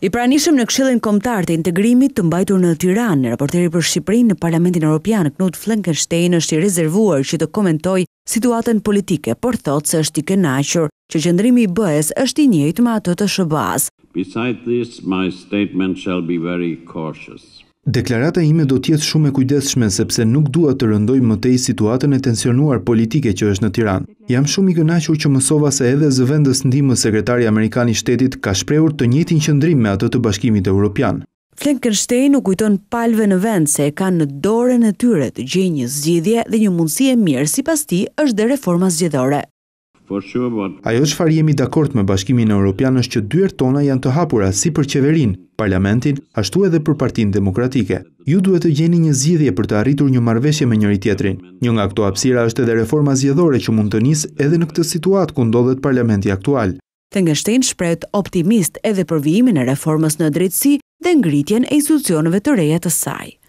I pranishëm në këshillin komtar të integrimit të mbajtur në Tiran, në raporteri për Shqiprin në Parlamentin Europian, Knut Flankenstein është i rezervuar që të komentoj situatën politike, por thotë se është i kënashur që qëndrimi i bëhes është i njëjtë ma atë të shëbaz. s Besides this, my statement shall be very cautious. Deklarata ime do tjetë shumë e kujdeshme sepse nuk dua të rëndoj mëtej situatën e tensionuar politike që është në Tiran. Jam shumë i kënashur që mësova se edhe zëvendës ndimë sekretari Amerikani shtetit ka shprehur të njëti në qëndrim me atë të bashkimit e Europian. Flenkenstein u kujton palve në vend se e ka në dore në tyre të gjenjë zgjidhje dhe një mundësie mirë si pas ti është dhe reforma zgjedhore. Ajo çfarë jemi dakort me bashkimin e është që dyër tona janë të hapura si për qeverin, parlamentin, ashtu edhe për partin demokratike. Ju duhet të gjeni një zgjidhje për të arritur një marveshje me njëri tjetrin. Një nga këto apsira është edhe reforma zjedhore që mund të nisë edhe në këtë situatë ku ndodhet parlamenti aktual. Të nga shtenë shpret optimist edhe për vijimin e reformës në drejtësi dhe ngritjen e institucionëve të reja të saj.